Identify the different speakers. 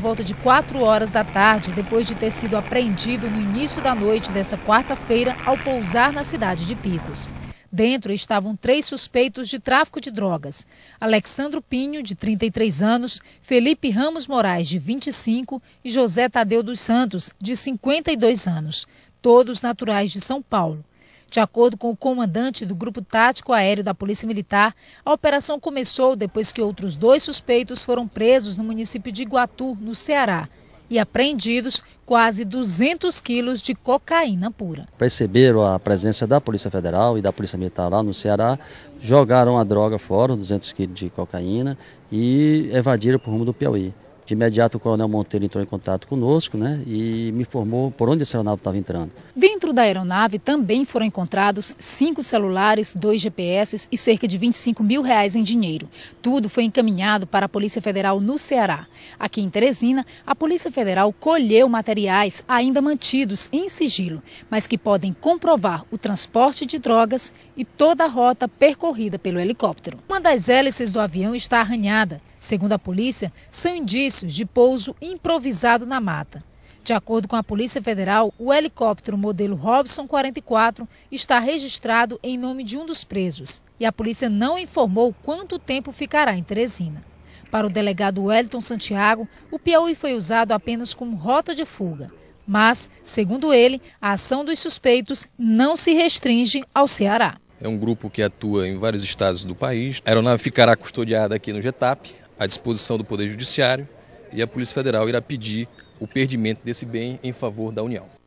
Speaker 1: Volta de 4 horas da tarde, depois de ter sido apreendido no início da noite dessa quarta-feira ao pousar na cidade de Picos. Dentro estavam três suspeitos de tráfico de drogas: Alexandro Pinho, de 33 anos, Felipe Ramos Moraes, de 25, e José Tadeu dos Santos, de 52 anos, todos naturais de São Paulo. De acordo com o comandante do Grupo Tático Aéreo da Polícia Militar, a operação começou depois que outros dois suspeitos foram presos no município de Iguatu, no Ceará, e apreendidos quase 200 quilos de cocaína pura.
Speaker 2: Perceberam a presença da Polícia Federal e da Polícia Militar lá no Ceará, jogaram a droga fora, 200 quilos de cocaína, e evadiram para o rumo do Piauí. De imediato, o coronel Monteiro entrou em contato conosco né, e me informou por onde essa aeronave estava entrando.
Speaker 1: Dentro da aeronave também foram encontrados cinco celulares, dois GPS e cerca de 25 mil reais em dinheiro. Tudo foi encaminhado para a Polícia Federal no Ceará. Aqui em Teresina, a Polícia Federal colheu materiais ainda mantidos em sigilo, mas que podem comprovar o transporte de drogas e toda a rota percorrida pelo helicóptero. Uma das hélices do avião está arranhada Segundo a polícia, são indícios de pouso improvisado na mata. De acordo com a Polícia Federal, o helicóptero modelo Robson 44 está registrado em nome de um dos presos e a polícia não informou quanto tempo ficará em Teresina. Para o delegado Wellington Santiago, o Piauí foi usado apenas como rota de fuga. Mas, segundo ele, a ação dos suspeitos não se restringe ao Ceará.
Speaker 3: É um grupo que atua em vários estados do país. A aeronave ficará custodiada aqui no GETAP à disposição do Poder Judiciário e a Polícia Federal irá pedir o perdimento desse bem em favor da União.